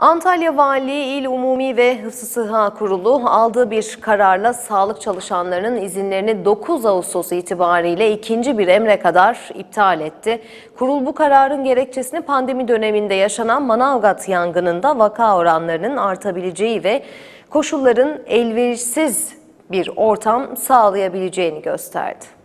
Antalya Valiliği İl Umumi ve Hıfzı Sıha Kurulu aldığı bir kararla sağlık çalışanlarının izinlerini 9 Ağustos itibariyle ikinci bir emre kadar iptal etti. Kurul bu kararın gerekçesini pandemi döneminde yaşanan Manavgat yangınında vaka oranlarının artabileceği ve koşulların elverişsiz bir ortam sağlayabileceğini gösterdi.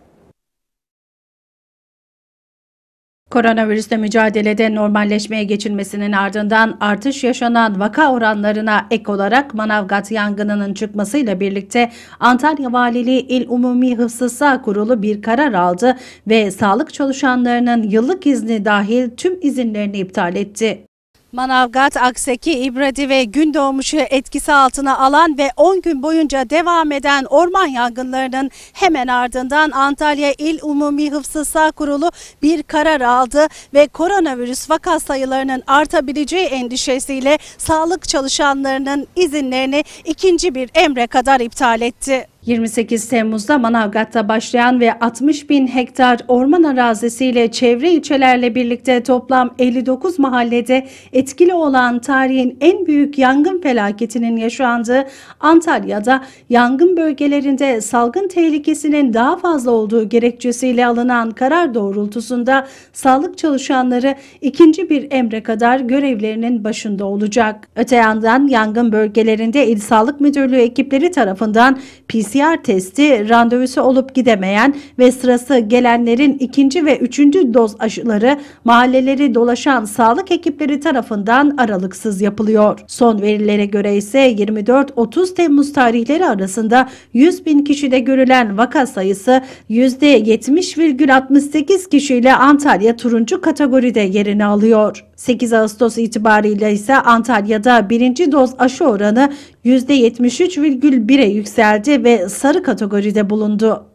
Koronavirüsle mücadelede normalleşmeye geçilmesinin ardından artış yaşanan vaka oranlarına ek olarak Manavgat yangınının çıkmasıyla birlikte Antalya Valiliği İl Umumi Hıfzı Kurulu bir karar aldı ve sağlık çalışanlarının yıllık izni dahil tüm izinlerini iptal etti. Manavgat, Akseki, İbradi ve Gündoğmuş'u etkisi altına alan ve 10 gün boyunca devam eden orman yangınlarının hemen ardından Antalya İl Umumi Hıfzı Sağ Kurulu bir karar aldı ve koronavirüs vaka sayılarının artabileceği endişesiyle sağlık çalışanlarının izinlerini ikinci bir emre kadar iptal etti. 28 Temmuz'da Manavgat'ta başlayan ve 60 bin hektar orman arazisiyle çevre ilçelerle birlikte toplam 59 mahallede etkili olan tarihin en büyük yangın felaketinin yaşandığı Antalya'da yangın bölgelerinde salgın tehlikesinin daha fazla olduğu gerekçesiyle alınan karar doğrultusunda sağlık çalışanları ikinci bir emre kadar görevlerinin başında olacak. Öte yandan yangın bölgelerinde İl Sağlık Müdürlüğü ekipleri tarafından PCR PCR testi randevusu olup gidemeyen ve sırası gelenlerin ikinci ve üçüncü doz aşıları mahalleleri dolaşan sağlık ekipleri tarafından aralıksız yapılıyor. Son verilere göre ise 24-30 Temmuz tarihleri arasında 100 bin kişide görülen vaka sayısı %70,68 kişiyle Antalya turuncu kategoride yerini alıyor. 8 Ağustos itibariyle ise Antalya'da birinci doz aşı oranı %73,1'e yükseldi ve sarı kategoride bulundu.